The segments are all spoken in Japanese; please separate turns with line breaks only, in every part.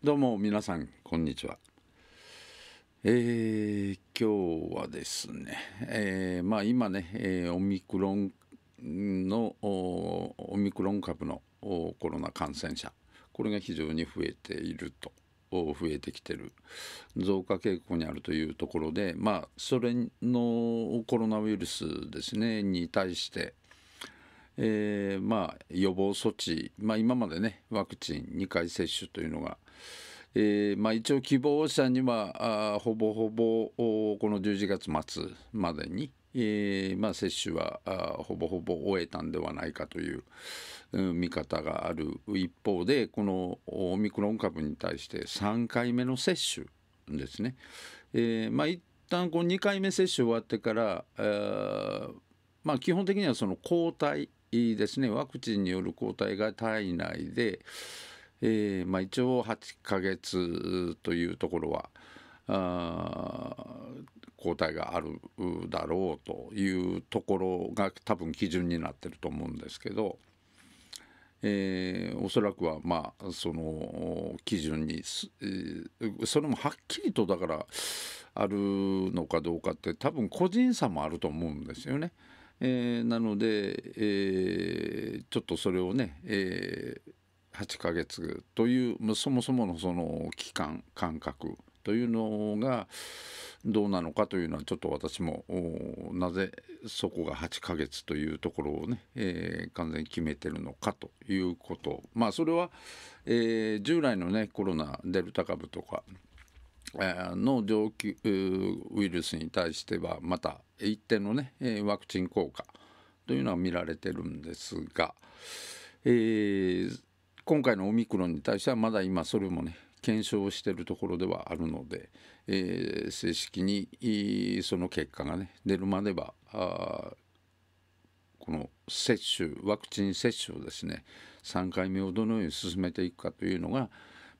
どうも皆さんこんにちは。えー、今日はですね、えー、まあ今ね、えー、オミクロンのオミクロン株のコロナ感染者これが非常に増えていると増えてきてる増加傾向にあるというところでまあそれのコロナウイルスですねに対して、えー、まあ、予防措置、まあ、今までねワクチン2回接種というのが、えー、まあ、一応希望者にはあほぼほぼこの11月末までに、えー、まあ、接種はほぼほぼ終えたんではないかという、うん、見方がある一方でこのオミクロン株に対して3回目の接種ですね。えーまあ、一旦こう2回目接種終わってから、あまあ、基本的にはその抗体ですねワクチンによる抗体が体内で、えーまあ、一応8ヶ月というところは抗体があるだろうというところが多分基準になってると思うんですけど、えー、おそらくはまあその基準に、えー、それもはっきりとだからあるのかどうかって多分個人差もあると思うんですよね。えー、なので、えー、ちょっとそれをね、えー、8ヶ月というそもそものその期間間隔というのがどうなのかというのはちょっと私もなぜそこが8ヶ月というところをね、えー、完全に決めてるのかということまあそれは、えー、従来のねコロナデルタ株とかの上級ウイルスに対してはまた一定のねワクチン効果というのは見られてるんですが、えー、今回のオミクロンに対してはまだ今それもね検証しているところではあるので、えー、正式にその結果がね出るまではこの接種ワクチン接種をですね3回目をどのように進めていくかというのが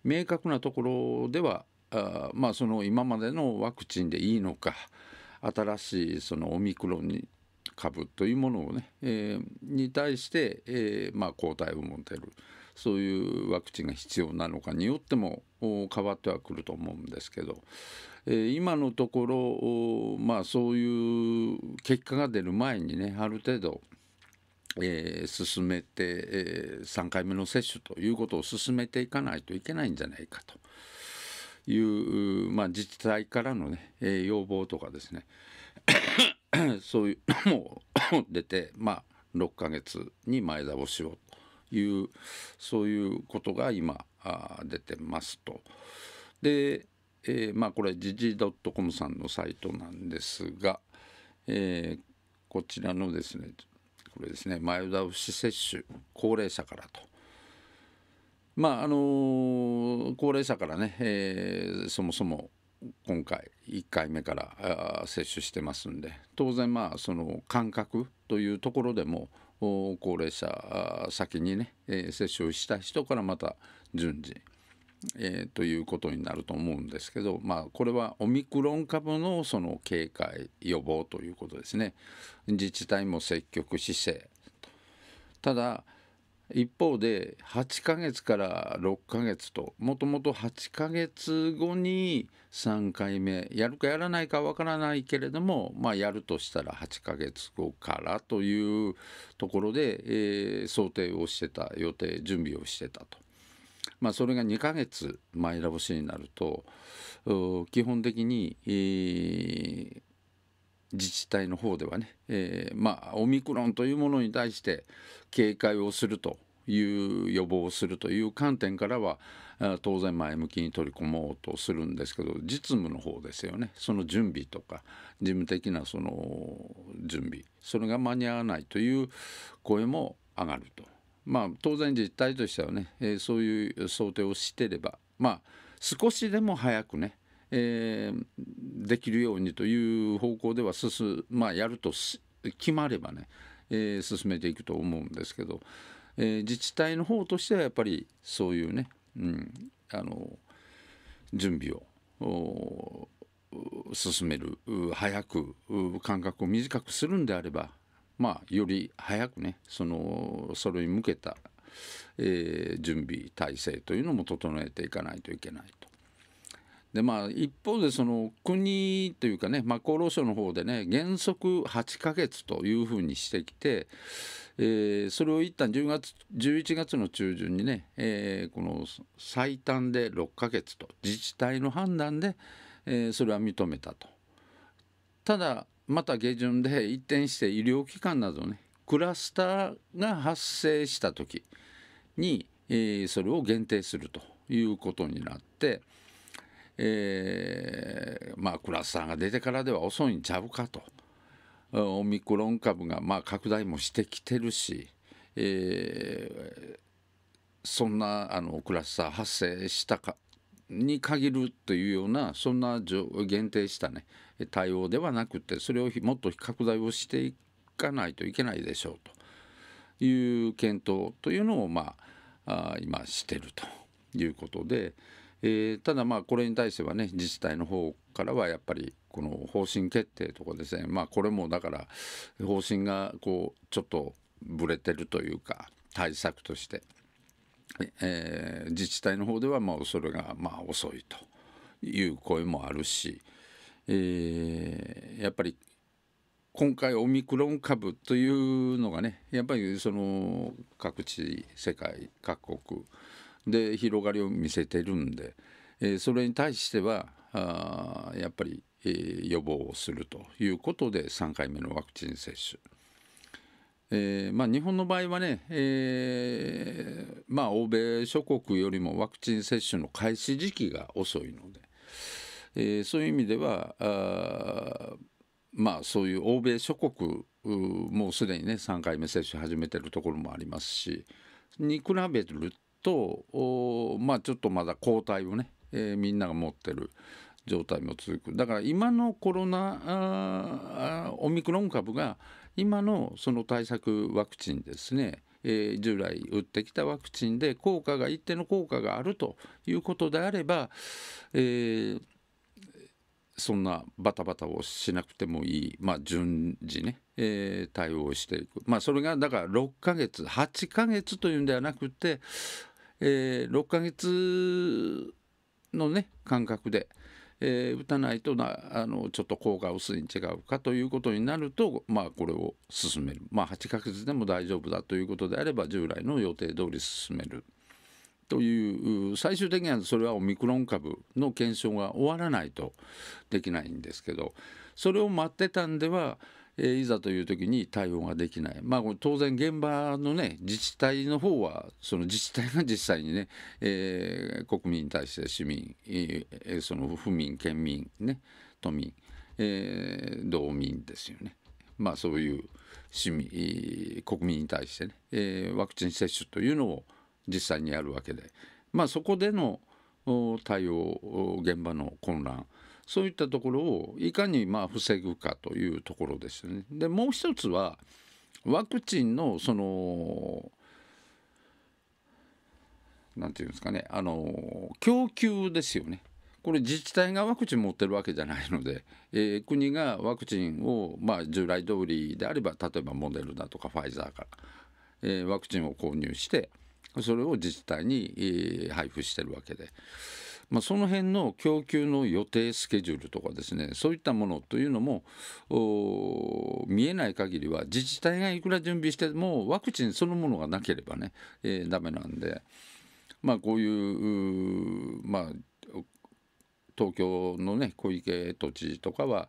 明確なところではあまあその今までのワクチンでいいのか新しいそのオミクロン株というものをね、えー、に対して、えー、まあ、抗体を持てるそういうワクチンが必要なのかによっても変わってはくると思うんですけど、えー、今のところ、まあ、そういう結果が出る前にねある程度、え進めて、え3回目の接種ということを進めていかないといけないんじゃないかと。いう、まあ、自治体からのね、え要望とかですね そういうのも出て、まあ、6ヶ月に前倒しをというそういうことが今あ出てますと。で、えー、まあこれ時じ .com さんのサイトなんですが、えー、こちらのですねこれですね前倒し接種高齢者からと。まああのー、高齢者からね、えー、そもそも今回1回目から接種してますんで当然まあその間隔というところでも高齢者先にね、えー、接種をした人からまた順次、えー、ということになると思うんですけど、まあ、これはオミクロン株のその警戒予防ということですね自治体も積極姿勢ただ一方で8ヶ月から6ヶ月ともともと8ヶ月後に3回目やるかやらないかわからないけれども、まあ、やるとしたら8ヶ月後からというところで、えー、想定をしてた予定準備をしてたと。まあ、それが2ヶ月前倒しになると基本的に、えー、自治体の方ではね、えー、まあ、オミクロンというものに対して警戒をするという予防をするという観点からは当然前向きに取り込もうとするんですけど実務の方ですよねその準備とか事務的なその準備それが間に合わないという声も上がると。まあ、当然自治体としてはね、えー、そういう想定をしてればまあ少しでも早くねえー、できるようにという方向では進、まあ、やると決まればね、えー、進めていくと思うんですけど、えー、自治体の方としてはやっぱりそういうね、うん、あの準備を進める早く間隔を短くするんであれば、まあ、より早くねそのそれに向けた、えー、準備体制というのも整えていかないといけないと。でまあ一方でその国というかね、まあ、厚労省の方でね原則8ヶ月というふうにしてきて、えー、それを一旦10月11月の中旬にね、えー、この最短で6ヶ月と自治体の判断で、えー、それは認めたと。ただまた下旬で一転して医療機関などねクラスターが発生した時に、えー、それを限定するということになって。えー、まあ、クラスターが出てからでは遅いんちゃうかとオミクロン株がまあ拡大もしてきてるし、えー、そんなあのクラスター発生したかに限るというようなそんな限定したね対応ではなくてそれをもっと拡大をしていかないといけないでしょうという検討というのをまあ今してるということで。えー、ただまあこれに対してはね自治体の方からはやっぱりこの方針決定とかですねまあこれもだから方針がこうちょっとぶれてるというか対策として、えー、自治体の方ではまあそれがまあ遅いという声もあるし、えー、やっぱり今回オミクロン株というのがねやっぱりその各地世界各国で広がりを見せてるんで、えー、それに対してはあやっぱり、えー、予防をするということで3回目のワクチン接種。えーまあ、日本の場合はね、えーまあ、欧米諸国よりもワクチン接種の開始時期が遅いので、えー、そういう意味ではあ、まあ、そういう欧米諸国もうすでにね3回目接種始めてるところもありますしに比べるとまあ、ちょっとまだ抗体をね、えー、みんなが持ってる状態も続くだから今のコロナオミクロン株が今のその対策ワクチンですね、えー、従来打ってきたワクチンで効果が一定の効果があるということであれば、えー、そんなバタバタをしなくてもいい、まあ、順次ね、えー、対応していく、まあ、それがだから6ヶ月8ヶ月というんではなくてえー、6ヶ月のね間隔で、えー、打たないとなあのちょっと効果薄いに違うかということになると、まあ、これを進める、まあ、8ヶ月でも大丈夫だということであれば従来の予定通り進めるという最終的にはそれはオミクロン株の検証が終わらないとできないんですけどそれを待ってたんではえいざという時に対応ができない、まあ、当然現場の、ね、自治体の方はその自治体が実際にね、えー、国民に対して市民、えー、その府民県民、ね、都民、えー、道民ですよね、まあ、そういう市民国民に対してね、えワクチン接種というのを実際にやるわけで、まあ、そこでの対応現場の混乱そういったところをいかにまあ防ぐかというところですよね。でもう一つはワクチンのそのなんていうんですかねあの供給ですよね。これ自治体がワクチン持ってるわけじゃないので、えー、国がワクチンを、まあ、従来通りであれば例えばモデルだとかファイザーから、えー、ワクチンを購入してそれを自治体に、えー、配布してるわけで。まあ、その辺の供給の予定スケジュールとかですねそういったものというのも見えない限りは自治体がいくら準備してもワクチンそのものがなければね、えー、ダメなんで、まあ、こういうまあ、東京の、ね、小池都知事とかは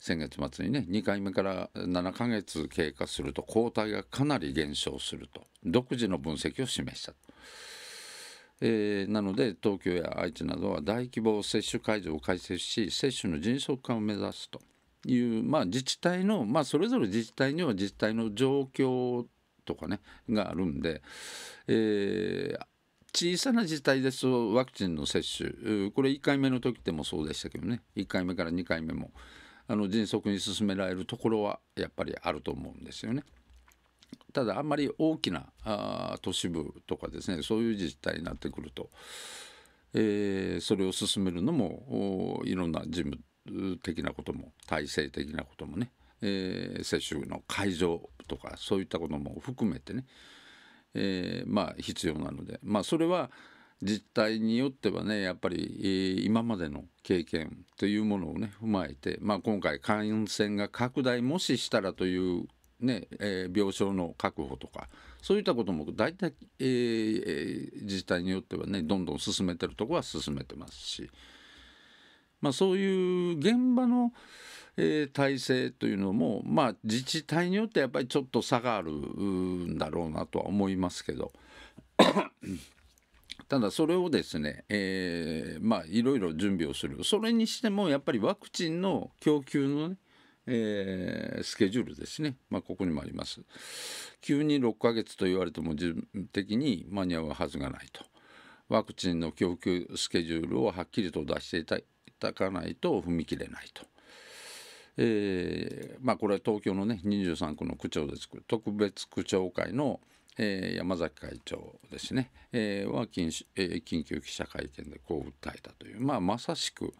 先月末にね2回目から7ヶ月経過すると抗体がかなり減少すると独自の分析を示した。えー、なので東京や愛知などは大規模接種会場を開設し接種の迅速化を目指すという、まあ、自治体の、まあ、それぞれ自治体には自治体の状況とかねがあるんで、えー、小さな自治体ですとワクチンの接種これ1回目の時でもそうでしたけどね1回目から2回目もあの迅速に進められるところはやっぱりあると思うんですよね。ただあんまり大きなあ都市部とかですねそういう自治体になってくると、えー、それを進めるのもいろんな事務的なことも体制的なこともね、えー、接種の会場とかそういったことも含めてね、えー、まあ必要なのでまあそれは実態によってはねやっぱり、今までの経験というものをね踏まえて、まあ、今回感染が拡大もししたらというねえー、病床の確保とかそういったことも大体、えー、自治体によってはねどんどん進めてるとこは進めてますし、まあ、そういう現場の、えー、体制というのも、まあ、自治体によってやっぱりちょっと差があるんだろうなとは思いますけど。ただそれをですね、えー、まあいろいろ準備をするそれにしてもやっぱりワクチンの供給の、ね、えー、スケジュールですね、まあ、ここにもあります急に6ヶ月と言われても自分的に間に合うはずがないとワクチンの供給スケジュールをはっきりと出していただかないと踏み切れないと。えー、まあ、これは東京のね23区の区長です特別区長会のえー、山崎会長ですね、えー、は緊,、えー、緊急記者会見でこう訴えたという、まあ、まさしく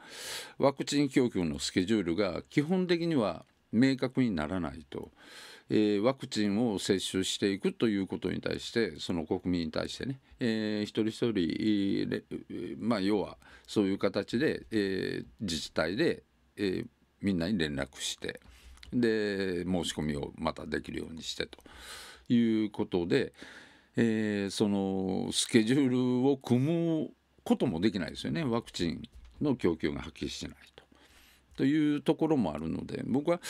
ワクチン供給のスケジュールが基本的には明確にならないと、えー、ワクチンを接種していくということに対してその国民に対してね、えー、一人一人、まあ、要はそういう形で、えー、自治体で、えー、みんなに連絡してで申し込みをまたできるようにしてと。いうことで、えー、そのスケジュールを組むこともできないですよねワクチンの供給がはっきりしてないと。というところもあるので僕は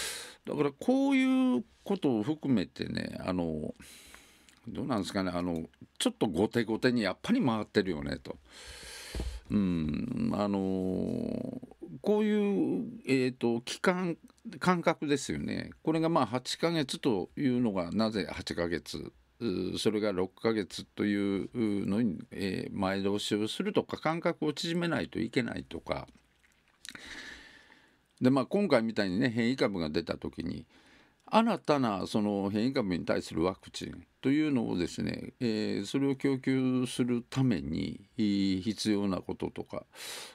だからこういうことを含めてねあのどうなんですかねあのちょっと後手後手にやっぱり回ってるよねと。うんあのこういう、えーと期間感覚ですよねこれがまあ8ヶ月というのがなぜ8ヶ月それが6ヶ月というのに、え前倒しをするとか感覚を縮めないといけないとかで、まあ、今回みたいにね変異株が出た時に新たなその変異株に対するワクチンというのをですね、えー、それを供給するために必要なこととか、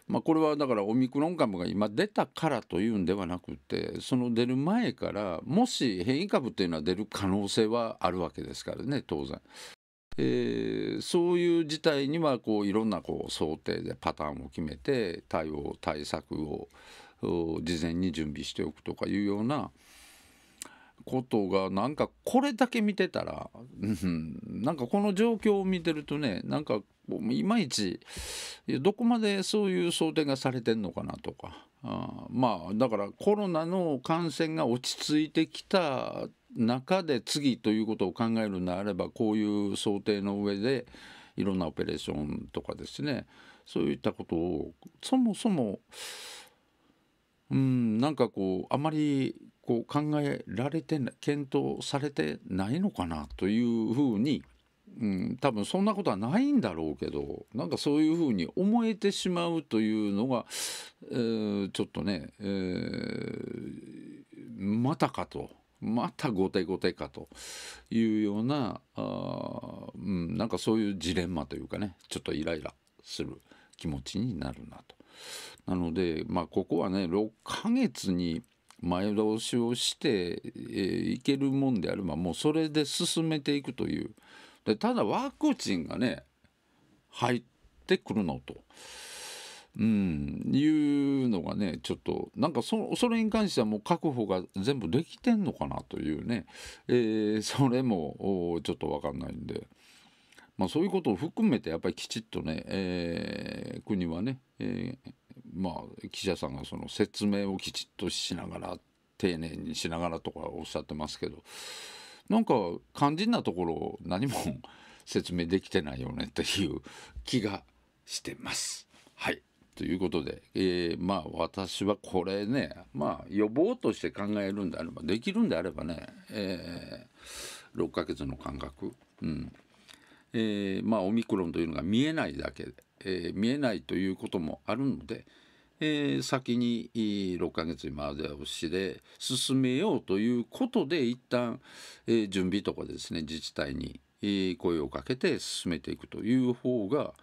まあ、これはだからオミクロン株が今出たからというんではなくてその出る前からもし変異株というのは出る可能性はあるわけですからね当然。えー、そういう事態にはこういろんなこう想定でパターンを決めて対応対策を事前に準備しておくとかいうようなことがなんかこれだけ見てたら、うん、なんかこの状況を見てるとねなんかいまいちどこまでそういう想定がされてんのかなとかあまあだからコロナの感染が落ち着いてきた中で次ということを考えるのであればこういう想定の上でいろんなオペレーションとかですねそういったことをそもそもうんなんかこうあまりこう考えられて検討されてないのかなというふうに、うん、多分そんなことはないんだろうけどなんかそういうふうに思えてしまうというのが、えー、ちょっとね、えー、またかと。また後手後手かというようなあ、うん、なんかそういうジレンマというかねちょっとイライラする気持ちになるなと。なので、まあ、ここはね6ヶ月に前倒しをして、えいけるもんであればもうそれで進めていくというでただワクチンがね入ってくるのと、うん、いうのがねちょっとなんかそそれに関してはもう確保が全部できてんのかなというね、えー、それもちょっと分かんないんで。まあ、そういうことを含めてやっぱりきちっとね、えー、国はね、えー、まあ記者さんがその説明をきちっとしながら丁寧にしながらとかおっしゃってますけどなんか肝心なところ何も説明できてないよねっていう気がしてます。はいということで、えー、まあ私はこれねまあ予防として考えるんであればできるんであればね、えー、6ヶ月の間隔、うん、えー、まあ、オミクロンというのが見えないだけで、えー、見えないということもあるので、えー、先に6ヶ月前倒しで進めようということで一旦、え準備とかですね自治体に声をかけて進めていくという方が、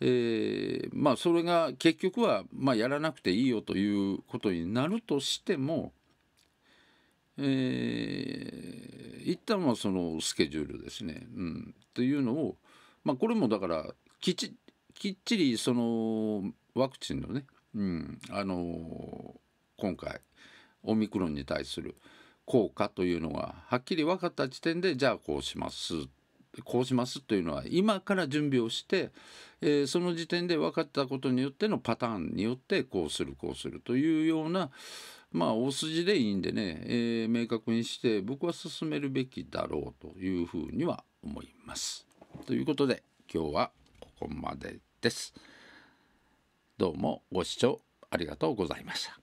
えまあ、それが結局は、まあ、やらなくていいよということになるとしてもえー、一旦はそのスケジュールですね、うん、というのを、まあ、これもだからきっちりそのワクチンのね、うんあのー、今回オミクロンに対する効果というのははっきり分かった時点でじゃあこうしますこうしますというのは今から準備をして、えー、その時点で分かったことによってのパターンによってこうするこうするというようなまあ大筋でいいんでね、えー、明確にして僕は進めるべきだろうというふうには思います。ということで今日はここまでです。どうもご視聴ありがとうございました。